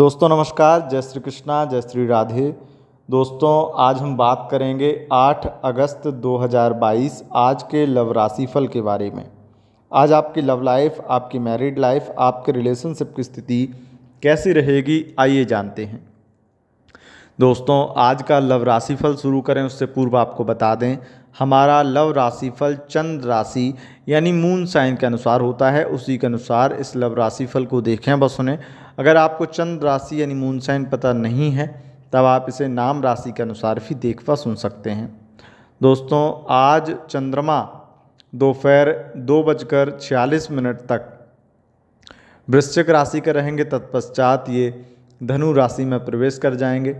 दोस्तों नमस्कार जय श्री कृष्णा जय श्री राधे दोस्तों आज हम बात करेंगे 8 अगस्त 2022 आज के लव राशिफल के बारे में आज आपकी लव लाइफ आपकी मैरिड लाइफ आपके रिलेशनशिप की स्थिति कैसी रहेगी आइए जानते हैं दोस्तों आज का लव राशिफल शुरू करें उससे पूर्व आपको बता दें हमारा लव राशिफल चंद्र राशि यानी मून साइन के अनुसार होता है उसी के अनुसार इस लव राशिफल को देखें बस उन्हें अगर आपको चंद्र राशि यानी मून साइन पता नहीं है तब आप इसे नाम राशि के अनुसार भी देख व सुन सकते हैं दोस्तों आज चंद्रमा दोपहर दो, बजकर छियालीस मिनट तक वृश्चिक राशि के रहेंगे तत्पश्चात ये धनु राशि में प्रवेश कर जाएंगे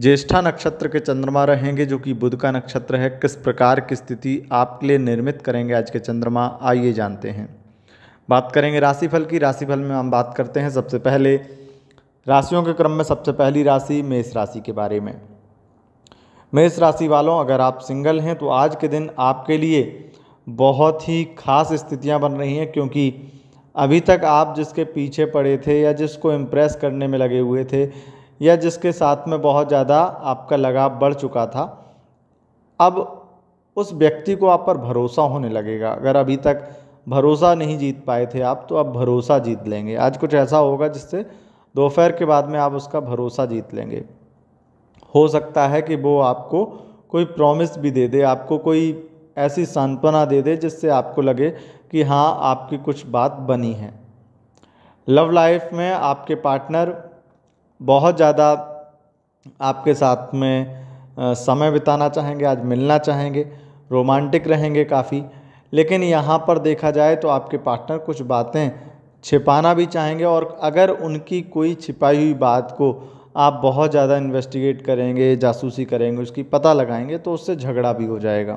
ज्येष्ठा नक्षत्र के चंद्रमा रहेंगे जो कि बुध का नक्षत्र है किस प्रकार की स्थिति आपके लिए निर्मित करेंगे आज के चंद्रमा आइए जानते हैं बात करेंगे राशिफल की राशिफल में हम बात करते हैं सबसे पहले राशियों के क्रम में सबसे पहली राशि मेष राशि के बारे में मेष राशि वालों अगर आप सिंगल हैं तो आज के दिन आपके लिए बहुत ही खास स्थितियां बन रही हैं क्योंकि अभी तक आप जिसके पीछे पड़े थे या जिसको इम्प्रेस करने में लगे हुए थे या जिसके साथ में बहुत ज़्यादा आपका लगाव बढ़ चुका था अब उस व्यक्ति को आप पर भरोसा होने लगेगा अगर अभी तक भरोसा नहीं जीत पाए थे आप तो अब भरोसा जीत लेंगे आज कुछ ऐसा होगा जिससे दोपहर के बाद में आप उसका भरोसा जीत लेंगे हो सकता है कि वो आपको कोई प्रॉमिस भी दे दे आपको कोई ऐसी सांत्वना दे दे जिससे आपको लगे कि हाँ आपकी कुछ बात बनी है लव लाइफ में आपके पार्टनर बहुत ज़्यादा आपके साथ में समय बिताना चाहेंगे आज मिलना चाहेंगे रोमांटिक रहेंगे काफ़ी लेकिन यहाँ पर देखा जाए तो आपके पार्टनर कुछ बातें छिपाना भी चाहेंगे और अगर उनकी कोई छिपाई हुई बात को आप बहुत ज़्यादा इन्वेस्टिगेट करेंगे जासूसी करेंगे उसकी पता लगाएंगे तो उससे झगड़ा भी हो जाएगा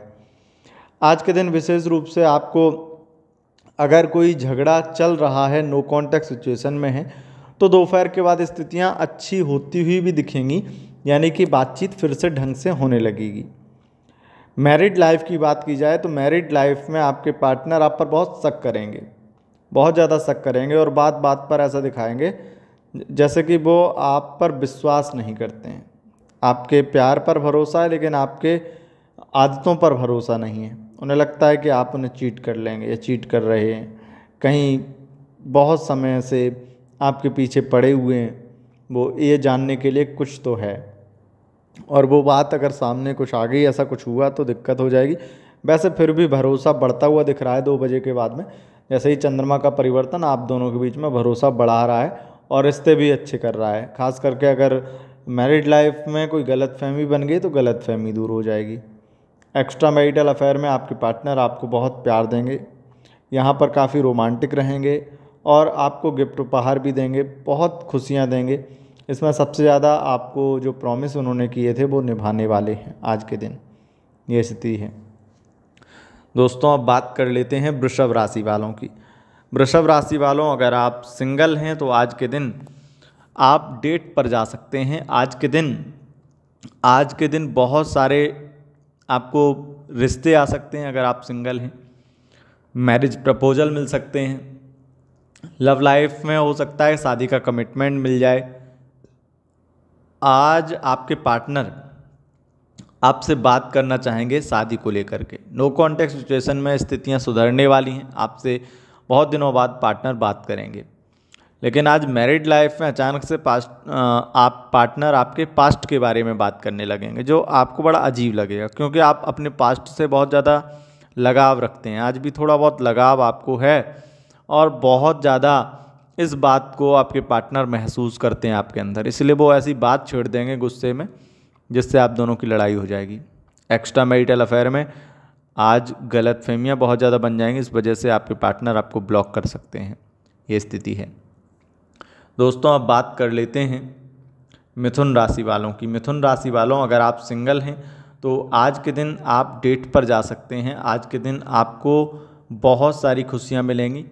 आज के दिन विशेष रूप से आपको अगर कोई झगड़ा चल रहा है नो कॉन्टैक्ट सिचुएशन में है तो दोपहर के बाद स्थितियाँ अच्छी होती हुई भी दिखेंगी यानी कि बातचीत फिर से ढंग से होने लगेगी मैरिड लाइफ की बात की जाए तो मैरिड लाइफ में आपके पार्टनर आप पर बहुत शक करेंगे बहुत ज़्यादा शक करेंगे और बात बात पर ऐसा दिखाएंगे जैसे कि वो आप पर विश्वास नहीं करते हैं आपके प्यार पर भरोसा है लेकिन आपके आदतों पर भरोसा नहीं है उन्हें लगता है कि आप उन्हें चीट कर लेंगे या चीट कर रहे हैं कहीं बहुत समय से आपके पीछे पड़े हुए हैं वो ये जानने के लिए कुछ तो है और वो बात अगर सामने कुछ आ गई ऐसा कुछ हुआ तो दिक्कत हो जाएगी वैसे फिर भी भरोसा बढ़ता हुआ दिख रहा है दो बजे के बाद में जैसे ही चंद्रमा का परिवर्तन आप दोनों के बीच में भरोसा बढ़ा रहा है और रिश्ते भी अच्छे कर रहा है खास करके अगर मैरिड लाइफ में कोई गलत फहमी बन गई तो गलत फहमी दूर हो जाएगी एक्स्ट्रा मैरिटल अफेयर में आपके पार्टनर आपको बहुत प्यार देंगे यहाँ पर काफ़ी रोमांटिक रहेंगे और आपको गिफ्ट उपहार भी देंगे बहुत खुशियाँ देंगे इसमें सबसे ज़्यादा आपको जो प्रॉमिस उन्होंने किए थे वो निभाने वाले हैं आज के दिन ये स्थिति है दोस्तों अब बात कर लेते हैं वृषभ राशि वालों की वृषभ राशि वालों अगर आप सिंगल हैं तो आज के दिन आप डेट पर जा सकते हैं आज के दिन आज के दिन बहुत सारे आपको रिश्ते आ सकते हैं अगर आप सिंगल हैं मैरिज प्रपोजल मिल सकते हैं लव लाइफ में हो सकता है शादी का कमिटमेंट मिल जाए आज आपके पार्टनर आपसे बात करना चाहेंगे शादी को लेकर के नो कॉन्टेक्ट सिचुएशन में स्थितियां सुधरने वाली हैं आपसे बहुत दिनों बाद पार्टनर बात करेंगे लेकिन आज मैरिड लाइफ में अचानक से पास्ट आप पार्टनर आपके पास्ट के बारे में बात करने लगेंगे जो आपको बड़ा अजीब लगेगा क्योंकि आप अपने पास्ट से बहुत ज़्यादा लगाव रखते हैं आज भी थोड़ा बहुत लगाव आपको है और बहुत ज़्यादा इस बात को आपके पार्टनर महसूस करते हैं आपके अंदर इसलिए वो ऐसी बात छेड़ देंगे गुस्से में जिससे आप दोनों की लड़ाई हो जाएगी एक्स्ट्रा मैरिटल अफेयर में आज गलत फहमियाँ बहुत ज़्यादा बन जाएंगी इस वजह से आपके पार्टनर आपको ब्लॉक कर सकते हैं ये स्थिति है दोस्तों अब बात कर लेते हैं मिथुन राशि वालों की मिथुन राशि वालों अगर आप सिंगल हैं तो आज के दिन आप डेट पर जा सकते हैं आज के दिन आपको बहुत सारी खुशियाँ मिलेंगी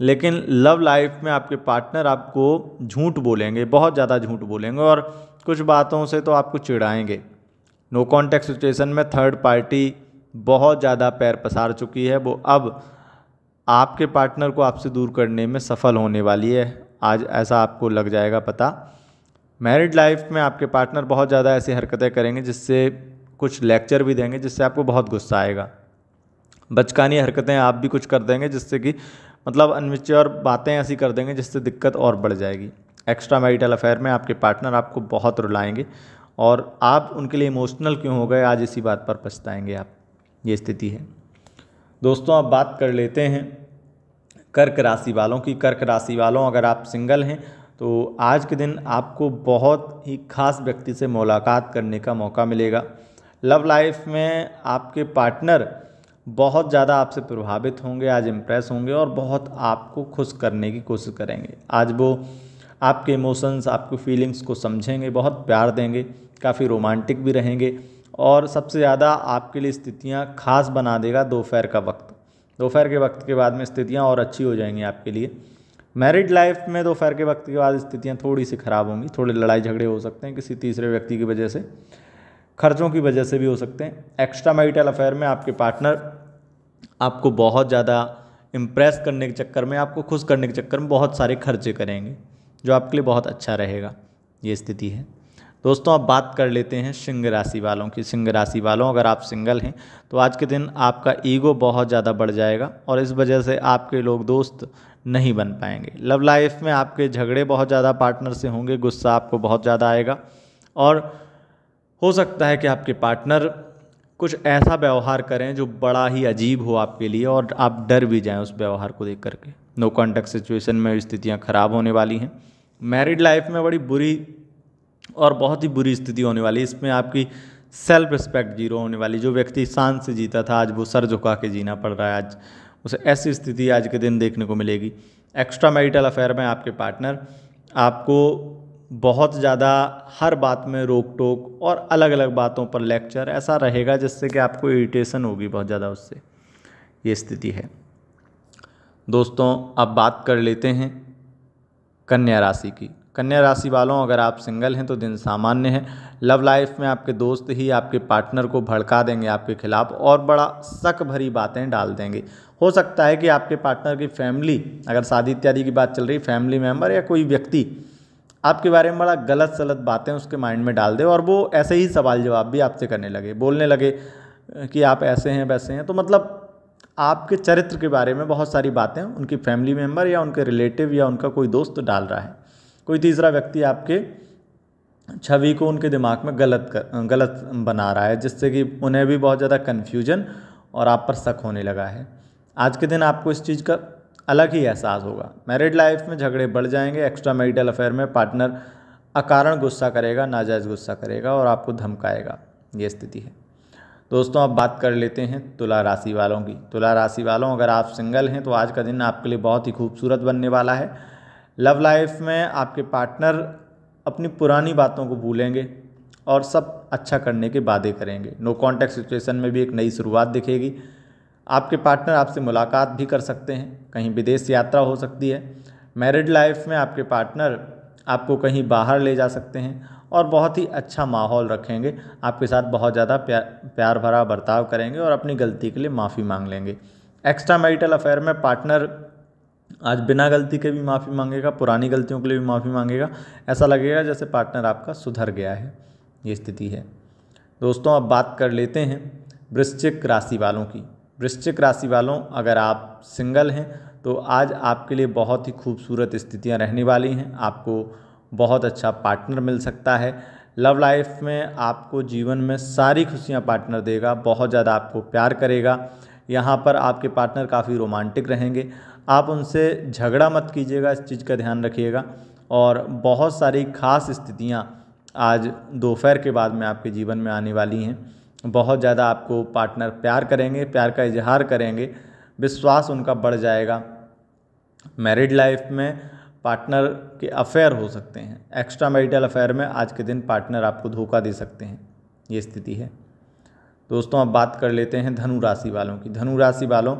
लेकिन लव लाइफ में आपके पार्टनर आपको झूठ बोलेंगे बहुत ज़्यादा झूठ बोलेंगे और कुछ बातों से तो आपको चिढ़ाएंगे नो कॉन्टेक्ट सिचुएशन में थर्ड पार्टी बहुत ज़्यादा पैर पसार चुकी है वो अब आपके पार्टनर को आपसे दूर करने में सफल होने वाली है आज ऐसा आपको लग जाएगा पता मैरिड लाइफ में आपके पार्टनर बहुत ज़्यादा ऐसी हरकतें करेंगे जिससे कुछ लेक्चर भी देंगे जिससे आपको बहुत गुस्सा आएगा बचकानी हरकतें आप भी कुछ कर देंगे जिससे कि मतलब अनमेच्योर बातें ऐसी कर देंगे जिससे दिक्कत और बढ़ जाएगी एक्स्ट्रा मैरिटल अफेयर में आपके पार्टनर आपको बहुत रुलाएंगे और आप उनके लिए इमोशनल क्यों हो गए आज इसी बात पर पछताएंगे आप ये स्थिति है दोस्तों अब बात कर लेते हैं कर्क राशि वालों की कर्क राशि वालों अगर आप सिंगल हैं तो आज के दिन आपको बहुत ही खास व्यक्ति से मुलाकात करने का मौका मिलेगा लव लाइफ में आपके पार्टनर बहुत ज़्यादा आपसे प्रभावित होंगे आज इम्प्रेस होंगे और बहुत आपको खुश करने की कोशिश करेंगे आज वो आपके इमोशंस आपकी फीलिंग्स को समझेंगे बहुत प्यार देंगे काफ़ी रोमांटिक भी रहेंगे और सबसे ज़्यादा आपके लिए स्थितियाँ खास बना देगा दोपहर का वक्त दोपहर के वक्त के बाद में स्थितियाँ और अच्छी हो जाएंगी आपके लिए मैरिड लाइफ में दोपहर के वक्त के बाद स्थितियाँ थोड़ी सी ख़राब होंगी थोड़े लड़ाई झगड़े हो सकते हैं किसी तीसरे व्यक्ति की वजह से खर्चों की वजह से भी हो सकते हैं एक्स्ट्रा मैरिटल अफेयर में आपके पार्टनर आपको बहुत ज़्यादा इम्प्रेस करने के चक्कर में आपको खुश करने के चक्कर में बहुत सारे खर्चे करेंगे जो आपके लिए बहुत अच्छा रहेगा ये स्थिति है दोस्तों अब बात कर लेते हैं सिंह राशि वालों की सिंह राशि वालों अगर आप सिंगल हैं तो आज के दिन आपका ईगो बहुत ज़्यादा बढ़ जाएगा और इस वजह से आपके लोग दोस्त नहीं बन पाएंगे लव लाइफ में आपके झगड़े बहुत ज़्यादा पार्टनर से होंगे गुस्सा आपको बहुत ज़्यादा आएगा और हो सकता है कि आपके पार्टनर कुछ ऐसा व्यवहार करें जो बड़ा ही अजीब हो आपके लिए और आप डर भी जाएं उस व्यवहार को देख करके नो कॉन्टैक्ट सिचुएशन में स्थितियां ख़राब होने वाली हैं मैरिड लाइफ में बड़ी बुरी और बहुत ही बुरी स्थिति होने वाली है इसमें आपकी सेल्फ रिस्पेक्ट जीरो होने वाली जो व्यक्ति शांत से जीता था आज वो सर झुका के जीना पड़ रहा है आज उसे ऐसी स्थिति आज के दिन देखने को मिलेगी एक्स्ट्रा मैरिटल अफेयर में आपके पार्टनर आपको बहुत ज़्यादा हर बात में रोक टोक और अलग अलग बातों पर लेक्चर ऐसा रहेगा जिससे कि आपको इरिटेशन होगी बहुत ज़्यादा उससे ये स्थिति है दोस्तों अब बात कर लेते हैं कन्या राशि की कन्या राशि वालों अगर आप सिंगल हैं तो दिन सामान्य है लव लाइफ में आपके दोस्त ही आपके पार्टनर को भड़का देंगे आपके खिलाफ और बड़ा शक भरी बातें डाल देंगे हो सकता है कि आपके पार्टनर की फैमिली अगर शादी इत्यादि की बात चल रही फैमिली मेम्बर या कोई व्यक्ति आपके बारे में बड़ा गलत सलत बातें उसके माइंड में डाल दे और वो ऐसे ही सवाल जवाब भी आपसे करने लगे बोलने लगे कि आप ऐसे हैं वैसे हैं तो मतलब आपके चरित्र के बारे में बहुत सारी बातें उनकी फैमिली मेम्बर या उनके रिलेटिव या उनका कोई दोस्त डाल रहा है कोई तीसरा व्यक्ति आपके छवि को उनके दिमाग में गलत कर गलत बना रहा है जिससे कि उन्हें भी बहुत ज़्यादा कन्फ्यूजन और आप पर शक होने लगा है आज के दिन आपको इस चीज़ का अलग ही एहसास होगा मैरिड लाइफ में झगड़े बढ़ जाएंगे एक्स्ट्रा मैरिटल अफेयर में पार्टनर अकारण गुस्सा करेगा नाजायज़ गुस्सा करेगा और आपको धमकाएगा ये स्थिति है दोस्तों अब बात कर लेते हैं तुला राशि वालों की तुला राशि वालों अगर आप सिंगल हैं तो आज का दिन आपके लिए बहुत ही खूबसूरत बनने वाला है लव लाइफ में आपके पार्टनर अपनी पुरानी बातों को भूलेंगे और सब अच्छा करने के वादे करेंगे नो कॉन्टैक्ट सिचुएशन में भी एक नई शुरुआत दिखेगी आपके पार्टनर आपसे मुलाकात भी कर सकते हैं कहीं विदेश यात्रा हो सकती है मैरिड लाइफ में आपके पार्टनर आपको कहीं बाहर ले जा सकते हैं और बहुत ही अच्छा माहौल रखेंगे आपके साथ बहुत ज़्यादा प्यार प्यार भरा बर्ताव करेंगे और अपनी गलती के लिए माफ़ी मांग लेंगे एक्स्ट्रा मैरिटल अफेयर में पार्टनर आज बिना गलती के भी माफ़ी मांगेगा पुरानी गलतियों के लिए भी माफ़ी मांगेगा ऐसा लगेगा जैसे पार्टनर आपका सुधर गया है ये स्थिति है दोस्तों अब बात कर लेते हैं वृश्चिक राशि वालों की वृश्चिक राशि वालों अगर आप सिंगल हैं तो आज आपके लिए बहुत ही खूबसूरत स्थितियां रहने वाली हैं आपको बहुत अच्छा पार्टनर मिल सकता है लव लाइफ में आपको जीवन में सारी खुशियां पार्टनर देगा बहुत ज़्यादा आपको प्यार करेगा यहाँ पर आपके पार्टनर काफ़ी रोमांटिक रहेंगे आप उनसे झगड़ा मत कीजिएगा इस चीज़ का ध्यान रखिएगा और बहुत सारी खास स्थितियाँ आज दोपहर के बाद में आपके जीवन में आने वाली हैं बहुत ज़्यादा आपको पार्टनर प्यार करेंगे प्यार का इजहार करेंगे विश्वास उनका बढ़ जाएगा मैरिड लाइफ में पार्टनर के अफेयर हो सकते हैं एक्स्ट्रा मैरिटल अफेयर में आज के दिन पार्टनर आपको धोखा दे सकते हैं ये स्थिति है दोस्तों अब बात कर लेते हैं धनु राशि वालों की धनु राशि वालों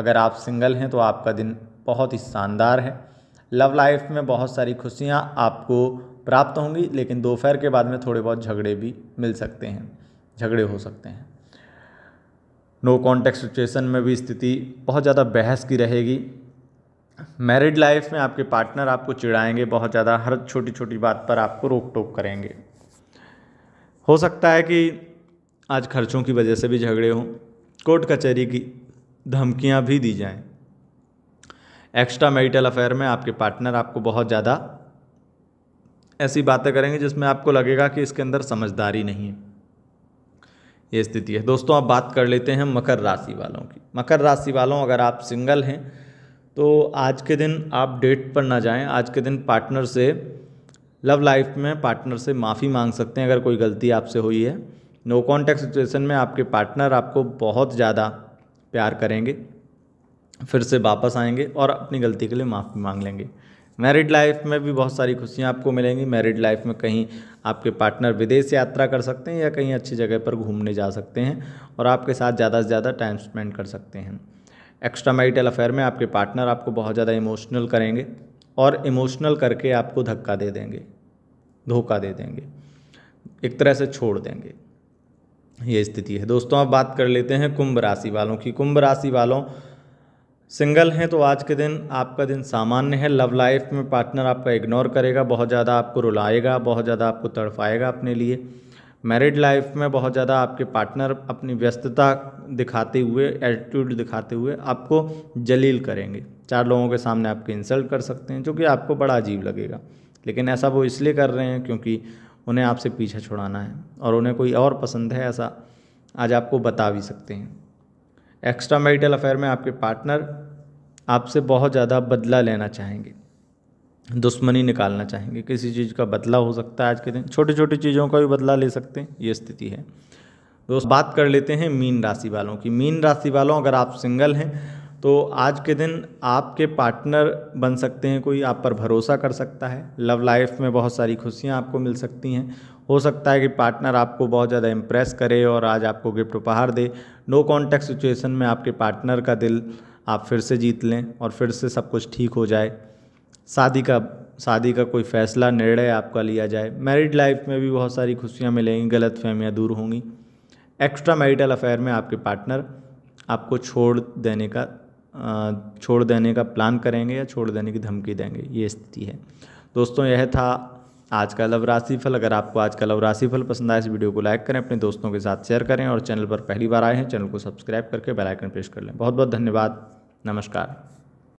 अगर आप सिंगल हैं तो आपका दिन बहुत ही शानदार है लव लाइफ में बहुत सारी खुशियाँ आपको प्राप्त होंगी लेकिन दोपहर के बाद में थोड़े बहुत झगड़े भी मिल सकते हैं झगड़े हो सकते हैं नो कॉन्टेक्ट सिचुएशन में भी स्थिति बहुत ज़्यादा बहस की रहेगी मैरिड लाइफ में आपके पार्टनर आपको चिढ़ाएंगे बहुत ज़्यादा हर छोटी छोटी बात पर आपको रोक टोक करेंगे हो सकता है कि आज खर्चों की वजह से भी झगड़े हों कोर्ट कचहरी की धमकियां भी दी जाएं एक्स्ट्रा मैरिटल अफेयर में आपके पार्टनर आपको बहुत ज़्यादा ऐसी बातें करेंगे जिसमें आपको लगेगा कि इसके अंदर समझदारी नहीं है ये स्थिति है दोस्तों आप बात कर लेते हैं मकर राशि वालों की मकर राशि वालों अगर आप सिंगल हैं तो आज के दिन आप डेट पर ना जाएं आज के दिन पार्टनर से लव लाइफ में पार्टनर से माफ़ी मांग सकते हैं अगर कोई गलती आपसे हुई है नो कॉन्टैक्ट सिचुएशन में आपके पार्टनर आपको बहुत ज़्यादा प्यार करेंगे फिर से वापस आएंगे और अपनी गलती के लिए माफ़ी मांग लेंगे मैरिड लाइफ में भी बहुत सारी खुशियाँ आपको मिलेंगी मैरिड लाइफ में कहीं आपके पार्टनर विदेश यात्रा कर सकते हैं या कहीं अच्छी जगह पर घूमने जा सकते हैं और आपके साथ ज़्यादा से ज़्यादा टाइम स्पेंड कर सकते हैं एक्स्ट्रा मैरिटल अफेयर में आपके पार्टनर आपको बहुत ज़्यादा इमोशनल करेंगे और इमोशनल करके आपको धक्का दे देंगे धोखा दे देंगे एक तरह से छोड़ देंगे ये स्थिति है दोस्तों अब बात कर लेते हैं कुंभ राशि वालों की कुंभ राशि वालों सिंगल हैं तो आज के दिन आपका दिन सामान्य है लव लाइफ में पार्टनर आपका इग्नोर करेगा बहुत ज़्यादा आपको रुलाएगा बहुत ज़्यादा आपको तड़फाएगा अपने लिए मैरिड लाइफ में बहुत ज़्यादा आपके पार्टनर अपनी व्यस्तता दिखाते हुए एटीट्यूड दिखाते हुए आपको जलील करेंगे चार लोगों के सामने आपके इंसल्ट कर सकते हैं जो कि आपको बड़ा अजीब लगेगा लेकिन ऐसा वो इसलिए कर रहे हैं क्योंकि उन्हें आपसे पीछा छुड़ाना है और उन्हें कोई और पसंद है ऐसा आज आपको बता भी सकते हैं एक्स्ट्रा मैरिटल अफेयर में आपके पार्टनर आपसे बहुत ज़्यादा बदला लेना चाहेंगे दुश्मनी निकालना चाहेंगे किसी चीज़ का बदला हो सकता है आज के दिन छोटी छोटी चीज़ों का भी बदला ले सकते हैं ये स्थिति है दोस्त तो बात कर लेते हैं मीन राशि वालों की मीन राशि वालों अगर आप सिंगल हैं तो आज के दिन आपके पार्टनर बन सकते हैं कोई आप पर भरोसा कर सकता है लव लाइफ में बहुत सारी खुशियाँ आपको मिल सकती हैं हो सकता है कि पार्टनर आपको बहुत ज़्यादा इम्प्रेस करे और आज आपको गिफ्ट उपहार दे नो कॉन्टैक्ट सिचुएशन में आपके पार्टनर का दिल आप फिर से जीत लें और फिर से सब कुछ ठीक हो जाए शादी का शादी का कोई फैसला निर्णय आपका लिया जाए मैरिड लाइफ में भी बहुत सारी खुशियाँ मिलेंगी गलत फहमियाँ दूर होंगी एक्स्ट्रा मैरिटल अफेयर में आपके पार्टनर आपको छोड़ देने का छोड़ देने का प्लान करेंगे या छोड़ देने की धमकी देंगे ये स्थिति है दोस्तों यह था आज का लव राशिफल अगर आपको आज का लव राशिफल पसंद आए इस वीडियो को लाइक करें अपने दोस्तों के साथ शेयर करें और चैनल पर पहली बार आए हैं चैनल को सब्सक्राइब करके बेलाइकन प्रेस कर लें बहुत बहुत धन्यवाद नमस्कार